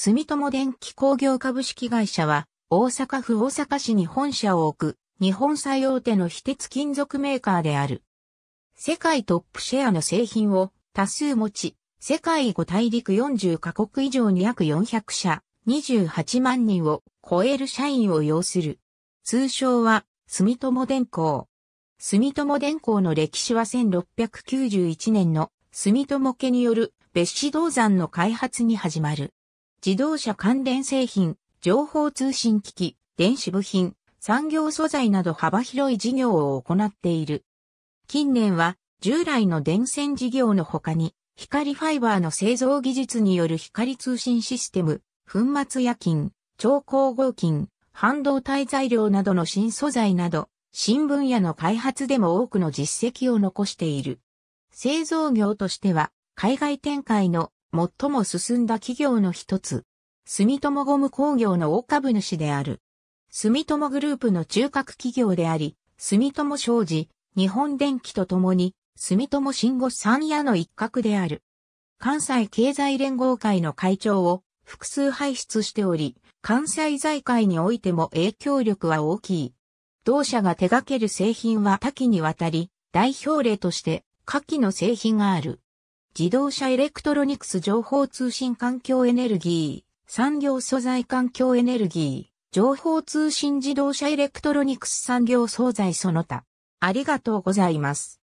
住友電機工業株式会社は、大阪府大阪市に本社を置く、日本最大手の非鉄金属メーカーである。世界トップシェアの製品を多数持ち、世界5大陸40カ国以上に約400社、28万人を超える社員を要する。通称は、住友電工。住友電工の歴史は1691年の住友家による別紙銅山の開発に始まる。自動車関連製品、情報通信機器、電子部品、産業素材など幅広い事業を行っている。近年は従来の電線事業の他に光ファイバーの製造技術による光通信システム、粉末夜勤、超光合金、半導体材料などの新素材など、新分野の開発でも多くの実績を残している。製造業としては、海外展開の最も進んだ企業の一つ、住友ゴム工業の大株主である。住友グループの中核企業であり、住友商事、日本電機と共に、住友信吾三夜の一角である。関西経済連合会の会長を複数輩出しており、関西財界においても影響力は大きい。同社が手掛ける製品は多岐にわたり、代表例として、下記の製品がある。自動車エレクトロニクス情報通信環境エネルギー、産業素材環境エネルギー、情報通信自動車エレクトロニクス産業素材その他。ありがとうございます。